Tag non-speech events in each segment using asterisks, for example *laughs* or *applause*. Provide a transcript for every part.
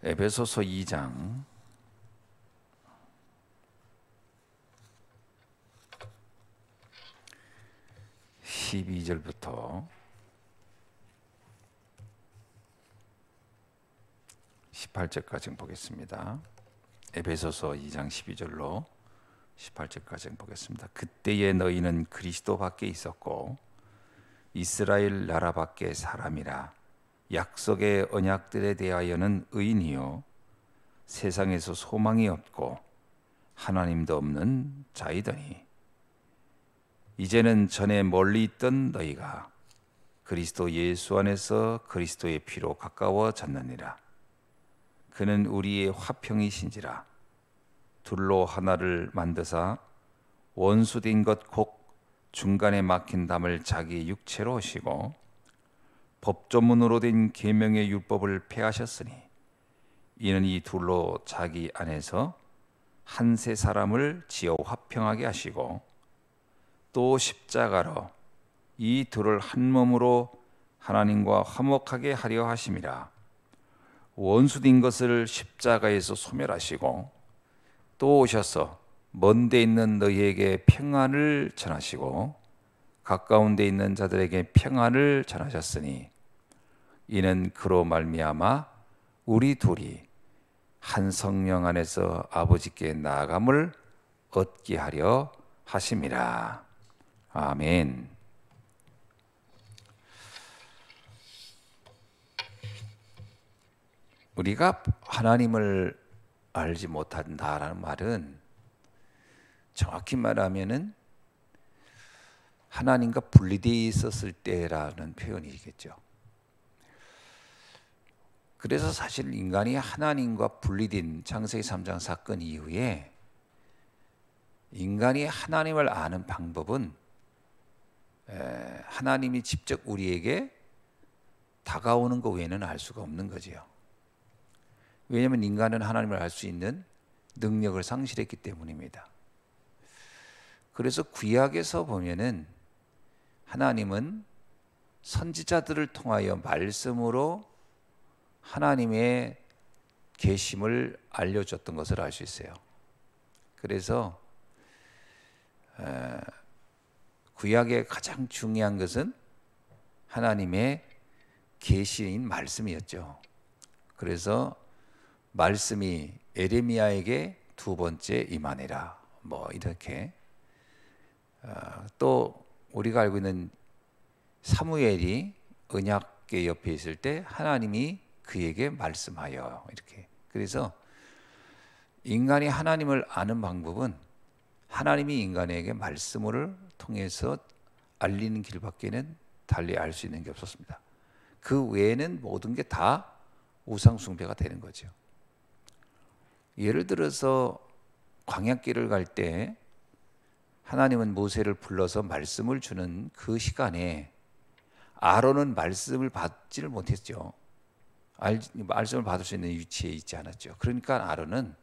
에베소서 2장 12절부터 18절까지 보겠습니다. 에베소서 2장 12절로 18절까지 보겠습니다. 그때에 너희는 그리스도 밖에 있었고 이스라엘 나라 밖에 사람이라 약속의 언약들에 대하여는 의인이요 세상에서 소망이 없고 하나님도 없는 자이더니 이제는 전에 멀리 있던 너희가 그리스도 예수 안에서 그리스도의 피로 가까워졌느니라 그는 우리의 화평이신지라 둘로 하나를 만드사 원수된 것 곡 중간에 막힌 담을 자기 육체로 오시고 법조문으로 된 계명의 율법을 폐하셨으니 이는 이 둘로 자기 안에서 한세 사람을 지어 화평하게 하시고 또 십자가로 이 둘을 한 몸으로 하나님과 화목하게 하려 하심이라 원수된 것을 십자가에서 소멸하시고 또 오셔서 먼데 있는 너희에게 평안을 전하시고 가까운 데 있는 자들에게 평안을 전하셨으니 이는 그로 말미암아 우리 둘이 한 성령 안에서 아버지께 나아감을 얻게 하려 하심이라. 아멘. 우리가 하나님을 알지 못한다라는 말은 정확히 말하면은 하나님과 분리되어 있었을 때라는 표현이겠죠. 그래서 사실 인간이 하나님과 분리된 창세기 3장 사건 이후에 인간이 하나님을 아는 방법은 하나님이 직접 우리에게 다가오는 것 외에는 알 수가 없는 거지요. 왜냐하면 인간은 하나님을 알 수 있는 능력을 상실했기 때문입니다. 그래서 구약에서 보면은 하나님은 선지자들을 통하여 말씀으로 하나님의 계심을 알려줬던 것을 알 수 있어요. 그래서 구약의 가장 중요한 것은 하나님의 계시인 말씀이었죠. 그래서 말씀이 에레미야에게 두 번째 임하니라 뭐 이렇게 어, 또 우리가 알고 있는 사무엘이 언약계 옆에 있을 때 하나님이 그에게 말씀하여 이렇게. 그래서 인간이 하나님을 아는 방법은 하나님이 인간에게 말씀을 통해서 알리는 길밖에는 달리 알 수 있는 게 없었습니다. 그 외에는 모든 게 다 우상숭배가 되는 거죠. 예를 들어서 광약길을 갈때 하나님은 모세를 불러서 말씀을 주는 그 시간에 아론은 말씀을 받지를 못했죠. 알, 말씀을 받을 수 있는 위치에 있지 않았죠. 그러니까 아론은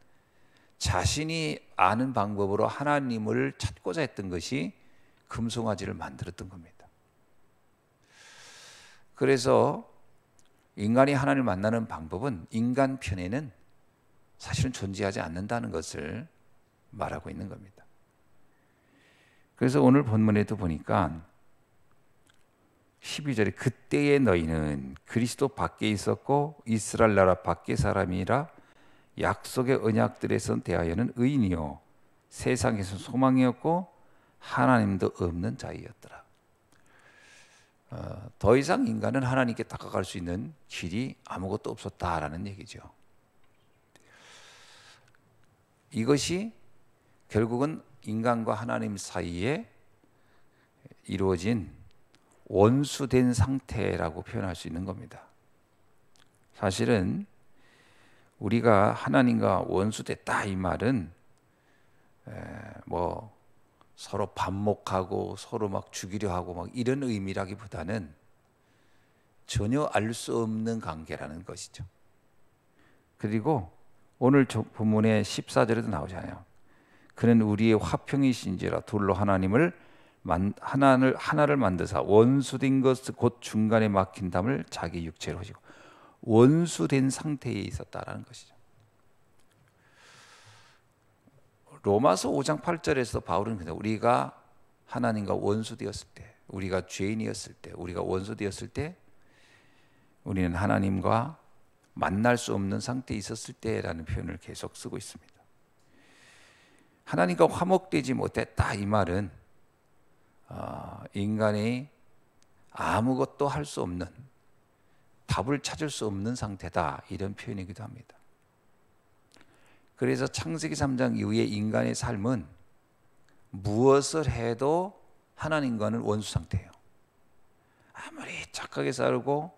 자신이 아는 방법으로 하나님을 찾고자 했던 것이 금송아지를 만들었던 겁니다. 그래서 인간이 하나님을 만나는 방법은 인간 편에는 사실은 존재하지 않는다는 것을 말하고 있는 겁니다. 그래서 오늘 본문에도 보니까 12절에 그때의 너희는 그리스도 밖에 있었고 이스라엘 나라 밖의 사람이라 약속의 언약들에선 대하여는 의인이요 세상에선 소망이었고 하나님도 없는 자이였더라 어, 더 이상 인간은 하나님께 다가갈 수 있는 길이 아무것도 없었다라는 얘기죠. 이것이 결국은 인간과 하나님 사이에 이루어진 원수된 상태라고 표현할 수 있는 겁니다. 사실은 우리가 하나님과 원수됐다 이 말은 뭐 서로 반목하고 서로 막 죽이려 하고 막 이런 의미라기보다는 전혀 알 수 없는 관계라는 것이죠. 그리고 오늘 본문의 14절에도 나오잖아요. 그는 우리의 화평이신지라 둘로 하나님을 하나를 하나를 만드사 원수된 것 곧 중간에 막힌 담을 자기 육체로 하시고 원수된 상태에 있었다라는 것이죠. 로마서 5장 8절에서 바울은 그냥 우리가 하나님과 원수되었을 때, 우리가 죄인이었을 때, 우리가 원수되었을 때, 우리는 하나님과 만날 수 없는 상태에 있었을 때라는 표현을 계속 쓰고 있습니다. 하나님과 화목되지 못했다 이 말은 어, 인간이 아무것도 할 수 없는 답을 찾을 수 없는 상태다 이런 표현이기도 합니다. 그래서 창세기 3장 이후에 인간의 삶은 무엇을 해도 하나님과는 원수 상태예요. 아무리 착하게 살고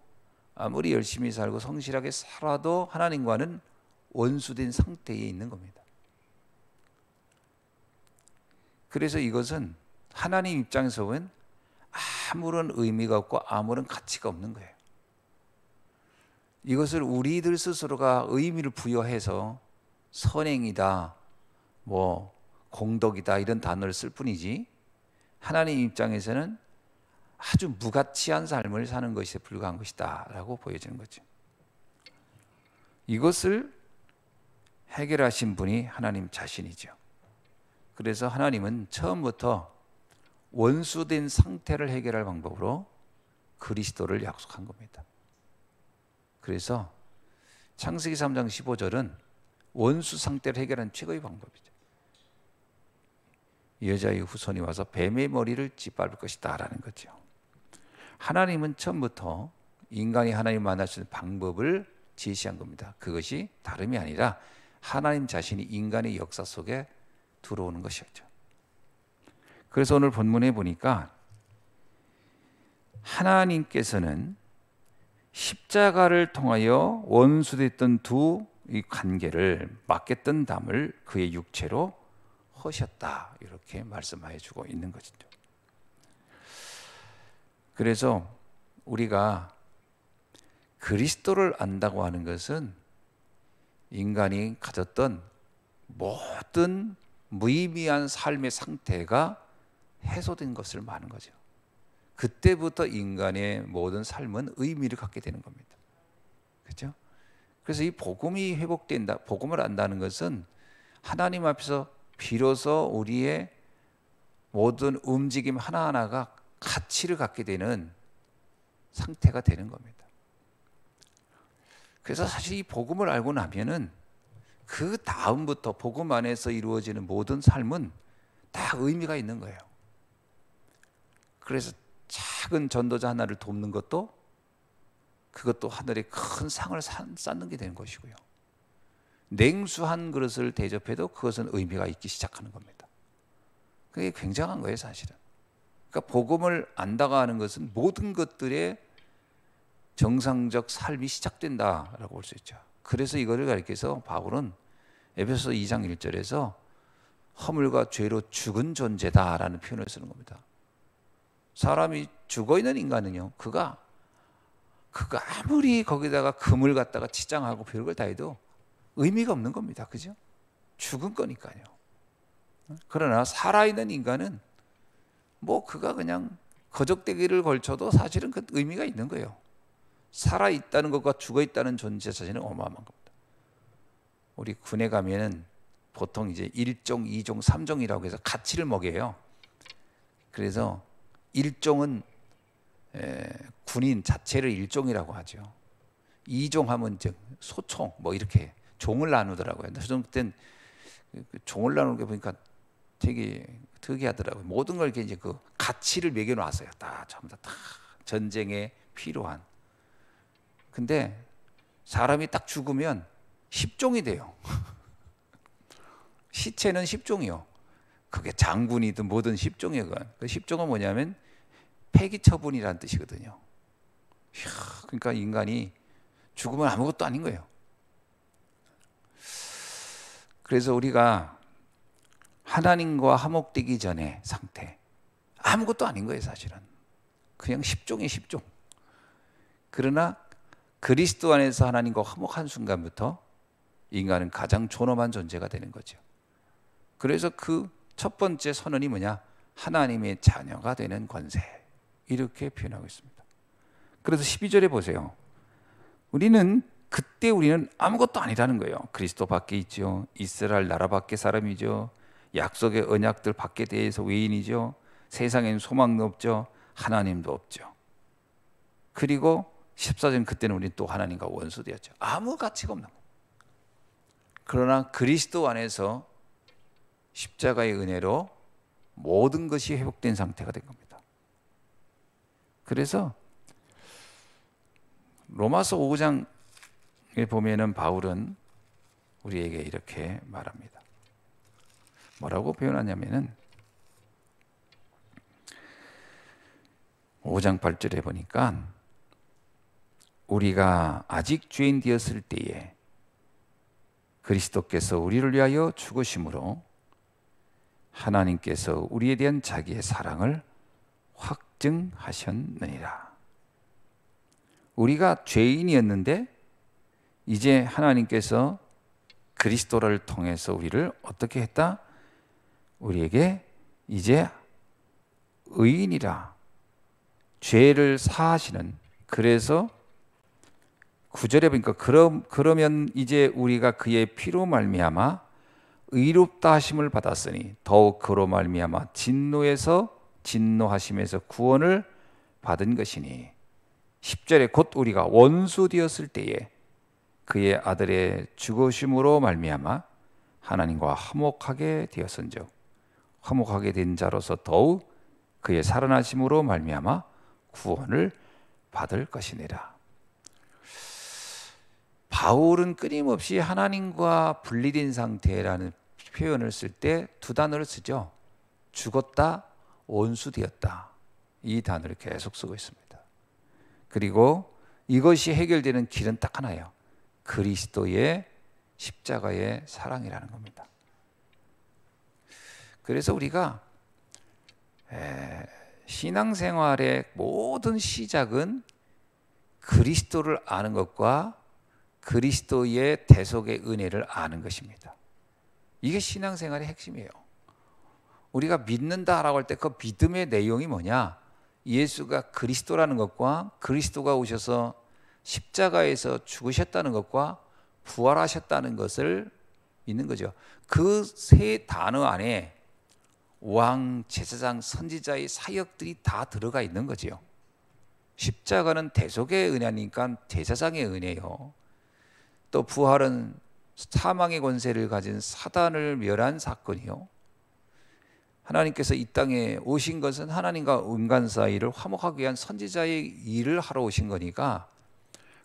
아무리 열심히 살고 성실하게 살아도 하나님과는 원수된 상태에 있는 겁니다. 그래서 이것은 하나님 입장에서 보면 아무런 의미가 없고 아무런 가치가 없는 거예요. 이것을 우리들 스스로가 의미를 부여해서 선행이다, 뭐 공덕이다 이런 단어를 쓸 뿐이지 하나님 입장에서는 아주 무가치한 삶을 사는 것에 불과한 것이다라고 보여지는 거죠. 이것을 해결하신 분이 하나님 자신이죠. 그래서 하나님은 처음부터 원수된 상태를 해결할 방법으로 그리스도를 약속한 겁니다. 그래서 창세기 3장 15절은 원수 상태를 해결하는 최고의 방법이죠. 여자의 후손이 와서 뱀의 머리를 짓밟을 것이다 라는 거죠. 하나님은 처음부터 인간이 하나님 만날 수 있는 방법을 제시한 겁니다. 그것이 다름이 아니라 하나님 자신이 인간의 역사 속에 들어오는 것이었죠. 그래서 오늘 본문에 보니까 하나님께서는 십자가를 통하여 원수됐던 두이 관계를 맡겼던 담을 그의 육체로 허셨다 이렇게 말씀해 주고 있는 것이죠. 그래서 우리가 그리스도를 안다고 하는 것은 인간이 가졌던 모든 무의미한 삶의 상태가 해소된 것을 말하는 거죠. 그때부터 인간의 모든 삶은 의미를 갖게 되는 겁니다. 그렇죠? 그래서 이 복음이 회복된다, 복음을 안다는 것은 하나님 앞에서 비로소 우리의 모든 움직임 하나하나가 가치를 갖게 되는 상태가 되는 겁니다. 그래서 사실 이 복음을 알고 나면은 그 다음부터 복음 안에서 이루어지는 모든 삶은 다 의미가 있는 거예요. 그래서 작은 전도자 하나를 돕는 것도 그것도 하늘에 큰 상을 쌓는 게 되는 것이고요. 냉수 한 그릇을 대접해도 그것은 의미가 있기 시작하는 겁니다. 그게 굉장한 거예요, 사실은. 그러니까 복음을 안다가 하는 것은 모든 것들의 정상적 삶이 시작된다라고 볼 수 있죠. 그래서 이거를 가리켜서 바울은 에베소 서 2장 1절에서 허물과 죄로 죽은 존재다라는 표현을 쓰는 겁니다. 사람이 죽어 있는 인간은요, 그가 그가 아무리 거기다가 금을 갖다가 치장하고 별걸 다 해도 의미가 없는 겁니다. 그죠? 죽은 거니까요. 그러나 살아있는 인간은 뭐 그가 그냥 거적대기를 걸쳐도 사실은 그 의미가 있는 거예요. 살아 있다는 것과 죽어 있다는 존재 자체는 어마어마한 겁니다. 우리 군에 가면은 보통 이제 1종, 2종, 3종이라고 해서 가치를 먹여요. 그래서 1종은 에, 군인 자체를 1종이라고 하죠. 2종 하면 즉 소총 뭐 이렇게 종을 나누더라고요. 소총 그땐 그, 그 종을 나누는 게 보니까 되게 특이하더라고요. 모든 걸 이제 그 가치를 매겨 놨어요. 다 전부 다, 다 전쟁에 필요한 근데 사람이 딱 죽으면 10종이 돼요. *laughs* 시체는 10종이요. 그게 장군이든 뭐든 10종이에요. 그 10종은 뭐냐면 폐기 처분이라는 뜻이거든요. 이야, 그러니까 인간이 죽으면 아무것도 아닌 거예요. 그래서 우리가 하나님과 화목되기 전에 상태 아무것도 아닌 거예요 사실은 그냥 1종이 10종 그러나 그리스도 안에서 하나님과 화목한 순간부터 인간은 가장 존엄한 존재가 되는 거죠. 그래서 그 첫 번째 선언이 뭐냐? 하나님의 자녀가 되는 권세. 이렇게 표현하고 있습니다. 그래서 12절에 보세요. 우리는 그때 우리는 아무것도 아니라는 거예요. 그리스도 밖에 있죠. 이스라엘 나라 밖에 사람이죠. 약속의 언약들 밖에 대해서 외인이죠. 세상엔 소망도 없죠. 하나님도 없죠. 그리고 14절 그때는 우리 또 하나님과 원수되었죠. 아무 가치가 없는 거 그러나 그리스도 안에서 십자가의 은혜로 모든 것이 회복된 상태가 된 겁니다. 그래서 로마서 5장에 보면은 바울은 우리에게 이렇게 말합니다. 뭐라고 표현하냐면은 5장 8절에 보니까 우리가 아직 죄인 되었을 때에 그리스도께서 우리를 위하여 죽으심으로 하나님께서 우리에 대한 자기의 사랑을 확증하셨느니라. 우리가 죄인이었는데 이제 하나님께서 그리스도를 통해서 우리를 어떻게 했다? 우리에게 이제 의인이라 죄를 사하시는 그래서 구절에 보니까 그럼 그러면 이제 우리가 그의 피로 말미암아 의롭다 하심을 받았으니 더욱 그로 말미암아 진노에서 진노하심에서 구원을 받은 것이니 10절에 곧 우리가 원수 되었을 때에 그의 아들의 죽으심으로 말미암아 하나님과 화목하게 되었은즉 화목하게 된 자로서 더욱 그의 살아나심으로 말미암아 구원을 받을 것이니라. 바울은 끊임없이 하나님과 분리된 상태라는 표현을 쓸 때 두 단어를 쓰죠. 죽었다, 원수되었다. 이 단어를 계속 쓰고 있습니다. 그리고 이것이 해결되는 길은 딱 하나예요. 그리스도의 십자가의 사랑이라는 겁니다. 그래서 우리가 신앙생활의 모든 시작은 그리스도를 아는 것과 그리스도의 대속의 은혜를 아는 것입니다. 이게 신앙생활의 핵심이에요. 우리가 믿는다라고 할 때 그 믿음의 내용이 뭐냐? 예수가 그리스도라는 것과 그리스도가 오셔서 십자가에서 죽으셨다는 것과 부활하셨다는 것을 믿는 거죠. 그 세 단어 안에 왕, 제사장, 선지자의 사역들이 다 들어가 있는 거지 십자가는 대속의 은혜니까 제사장의 은혜요. 또 부활은 사망의 권세를 가진 사단을 멸한 사건이요. 하나님께서 이 땅에 오신 것은 하나님과 인간 사이를 화목하기 위한 선지자의 일을 하러 오신 거니까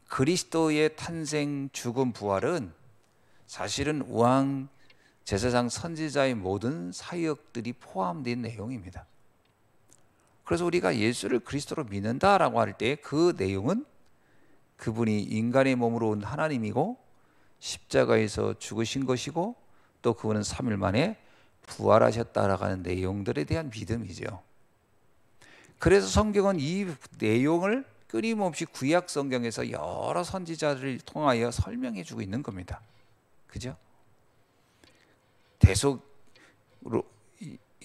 그리스도의 탄생, 죽음, 부활은 사실은 왕 제사장 선지자의 모든 사역들이 포함된 내용입니다. 그래서 우리가 예수를 그리스도로 믿는다라고 할 때 그 내용은 그분이 인간의 몸으로 온 하나님이고 십자가에서 죽으신 것이고 또 그분은 3일 만에 부활하셨다라고 하는 내용들에 대한 믿음이죠. 그래서 성경은 이 내용을 끊임없이 구약 성경에서 여러 선지자를 통하여 설명해 주고 있는 겁니다. 그죠? 대속으로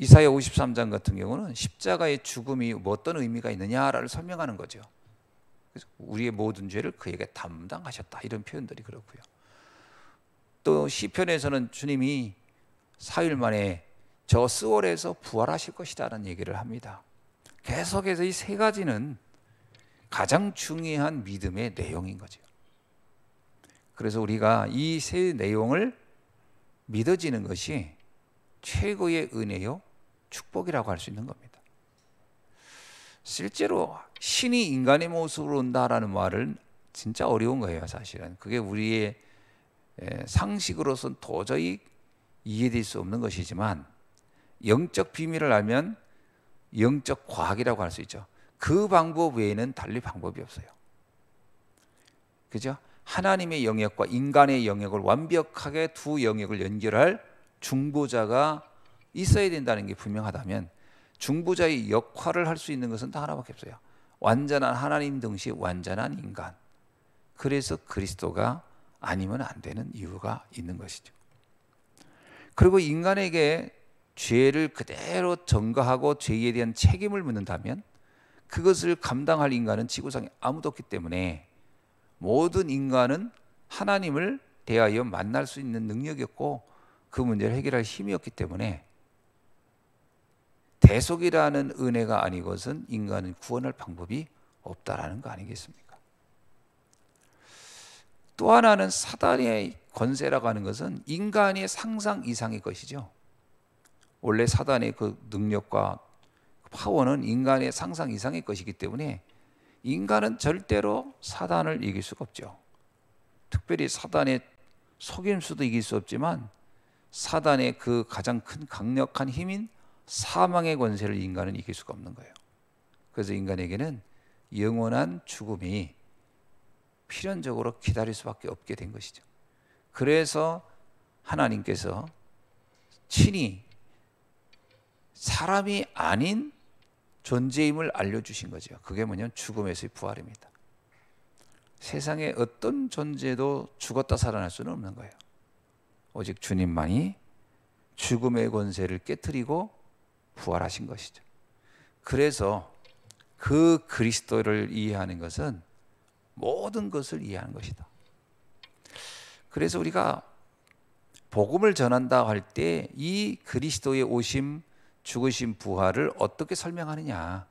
이사야 53장 같은 경우는 십자가의 죽음이 어떤 의미가 있느냐를 설명하는 거죠. 그래서 우리의 모든 죄를 그에게 담당하셨다 이런 표현들이 그렇고요. 또 시편에서는 주님이 사일 만에 저 스월에서 부활하실 것이다라는 얘기를 합니다. 계속해서 이 세 가지는 가장 중요한 믿음의 내용인 거죠. 그래서 우리가 이 세 내용을 믿어지는 것이 최고의 은혜요 축복이라고 할 수 있는 겁니다. 실제로 신이 인간의 모습으로 온다라는 말은 진짜 어려운 거예요, 사실은. 그게 우리의 예, 상식으로선 도저히 이해될 수 없는 것이지만 영적 비밀을 알면 영적 과학이라고 할 수 있죠. 그 방법 외에는 달리 방법이 없어요. 그죠? 하나님의 영역과 인간의 영역을 완벽하게 두 영역을 연결할 중보자가 있어야 된다는 게 분명하다면 중보자의 역할을 할 수 있는 것은 다 하나밖에 없어요. 완전한 하나님 동시에 완전한 인간. 그래서 그리스도가 아니면 안 되는 이유가 있는 것이죠. 그리고 인간에게 죄를 그대로 전가하고 죄에 대한 책임을 묻는다면 그것을 감당할 인간은 지구상에 아무도 없기 때문에 모든 인간은 하나님을 대하여 만날 수 있는 능력이었고 그 문제를 해결할 힘이었기 때문에 대속이라는 은혜가 아니고선 인간은 구원할 방법이 없다라는 거 아니겠습니까? 또 하나는 사단의 권세라고 하는 것은 인간의 상상 이상의 것이죠. 원래 사단의 그 능력과 그 파워는 인간의 상상 이상의 것이기 때문에 인간은 절대로 사단을 이길 수가 없죠. 특별히 사단의 속임수도 이길 수 없지만 사단의 그 가장 큰 강력한 힘인 사망의 권세를 인간은 이길 수가 없는 거예요. 그래서 인간에게는 영원한 죽음이 필연적으로 기다릴 수밖에 없게 된 것이죠. 그래서 하나님께서 친히 사람이 아닌 존재임을 알려주신 거죠. 그게 뭐냐면 죽음에서의 부활입니다. 세상에 어떤 존재도 죽었다 살아날 수는 없는 거예요. 오직 주님만이 죽음의 권세를 깨뜨리고 부활하신 것이죠. 그래서 그 그리스도를 이해하는 것은 모든 것을 이해하는 것이다. 그래서 우리가 복음을 전한다 할 때 이 그리스도의 오심, 죽으심, 부활을 어떻게 설명하느냐.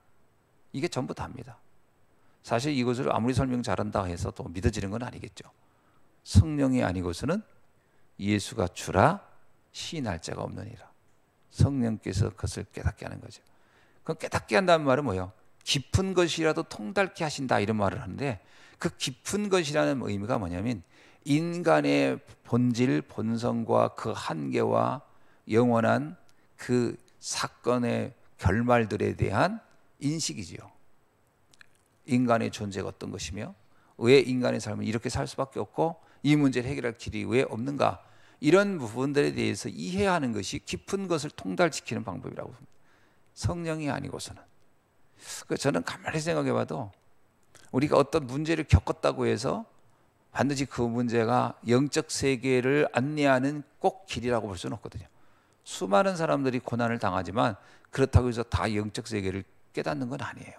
이게 전부 답니다. 사실 이것을 아무리 설명 잘한다 해서 또 믿어지는 건 아니겠죠. 성령이 아니고서는 예수가 주라 시인할 자가 없느니라. 성령께서 그것을 깨닫게 하는 거죠. 그 깨닫게 한다는 말은 뭐예요? 깊은 것이라도 통달케 하신다 이런 말을 하는데 그 깊은 것이라는 의미가 뭐냐면 인간의 본질, 본성과 그 한계와 영원한 그 사건의 결말들에 대한 인식이지요. 인간의 존재가 어떤 것이며 왜 인간의 삶은 이렇게 살 수밖에 없고 이 문제를 해결할 길이 왜 없는가 이런 부분들에 대해서 이해하는 것이 깊은 것을 통달시키는 방법이라고 봅니다. 성령이 아니고서는. 그 저는 가만히 생각해 봐도 우리가 어떤 문제를 겪었다고 해서 반드시 그 문제가 영적 세계를 안내하는 꼭 길이라고 볼 수는 없거든요. 수많은 사람들이 고난을 당하지만 그렇다고 해서 다 영적 세계를 깨닫는 건 아니에요.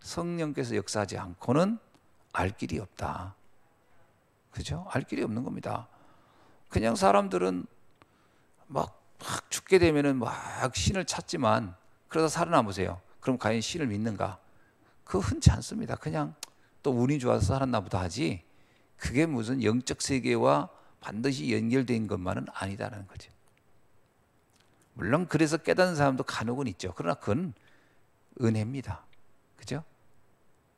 성령께서 역사하지 않고는 알 길이 없다. 그죠? 알 길이 없는 겁니다. 그냥 사람들은 막, 막 죽게 되면은 막 신을 찾지만 그러다 살아남으세요. 그럼 과연 신을 믿는가? 그 흔치 않습니다. 그냥 또 운이 좋아서 살았나 보다 하지 그게 무슨 영적 세계와 반드시 연결된 것만은 아니다라는 거죠. 물론 그래서 깨닫는 사람도 간혹은 있죠. 그러나 그건 은혜입니다. 그죠?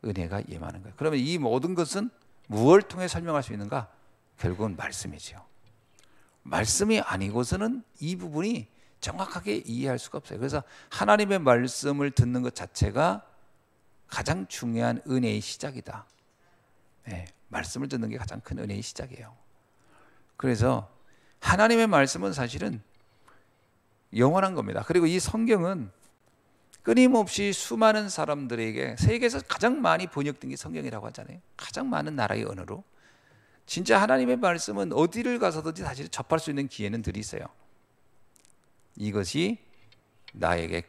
은혜가 예만한 거예요. 그러면 이 모든 것은 무엇을 통해 설명할 수 있는가? 결국은 말씀이죠. 말씀이 아니고서는 이 부분이 정확하게 이해할 수가 없어요. 그래서 하나님의 말씀을 듣는 것 자체가 가장 중요한 은혜의 시작이다. 네, 말씀을 듣는 게 가장 큰 은혜의 시작이에요. 그래서 하나님의 말씀은 사실은 영원한 겁니다. 그리고 이 성경은 끊임없이 수많은 사람들에게 세계에서 가장 많이 번역된 게 성경이라고 하잖아요. 가장 많은 나라의 언어로. 진짜 하나님의 말씀은 어디를 가서든지 사실 접할 수 있는 기회는 늘 있어요. 이것이 나에게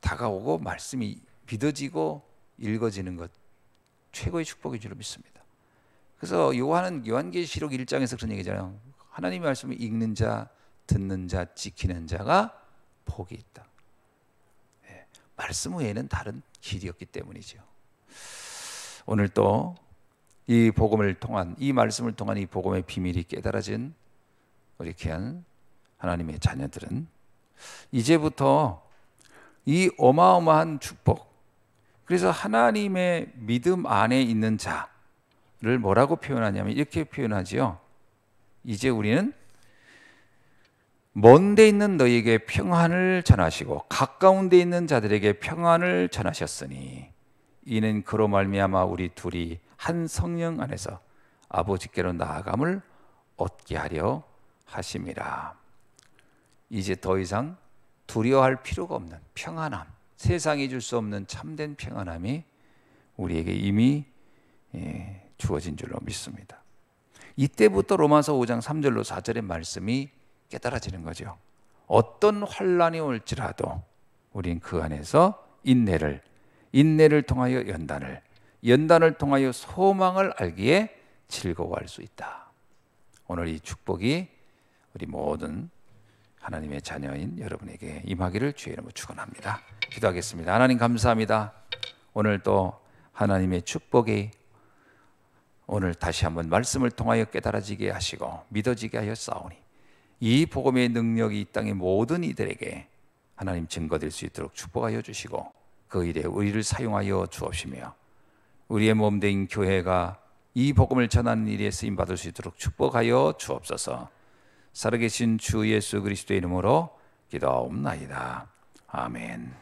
다가오고 말씀이 믿어지고 읽어지는 것 최고의 축복인 줄 믿습니다. 그래서 요한은 요한계시록 1장에서 그런 얘기잖아요. 하나님의 말씀을 읽는 자, 듣는 자, 지키는 자가 복이 있다. 예, 말씀 외에는 다른 길이 없기 때문이죠. 오늘 또이 복음을 통한 이 말씀을 통한 이 복음의 비밀이 깨달아진 우리 귀한 하나님의 자녀들은 이제부터 이 어마어마한 축복 그래서 하나님의 믿음 안에 있는 자를 뭐라고 표현하냐면 이렇게 표현하지요. 이제 우리는 먼데 있는 너희에게 평안을 전하시고 가까운 데 있는 자들에게 평안을 전하셨으니 이는 그로 말미암아 우리 둘이 한 성령 안에서 아버지께로 나아감을 얻게 하려 하심이라. 이제 더 이상 두려워할 필요가 없는 평안함, 세상이 줄 수 없는 참된 평안함이 우리에게 이미 예, 주어진 줄로 믿습니다. 이때부터 로마서 5장 3절로 4절의 말씀이 깨달아지는 거죠. 어떤 환란이 올지라도 우린 그 안에서 인내를 인내를 통하여 연단을, 연단을 통하여 소망을 알기에 즐거워할 수 있다. 오늘 이 축복이 우리 모든 하나님의 자녀인 여러분에게 임하기를 주의 이름으로 축원합니다. 기도하겠습니다. 하나님 감사합니다. 오늘 또 하나님의 축복이 오늘 다시 한번 말씀을 통하여 깨달아지게 하시고 믿어지게 하여 싸우니 이 복음의 능력이 이 땅의 모든 이들에게 하나님 증거될 수 있도록 축복하여 주시고 그 일에 우리를 사용하여 주옵시며 우리의 몸된 교회가 이 복음을 전하는 일에 쓰임 받을 수 있도록 축복하여 주옵소서. 살아계신 주 예수 그리스도의 이름으로 기도하옵나이다. 아멘.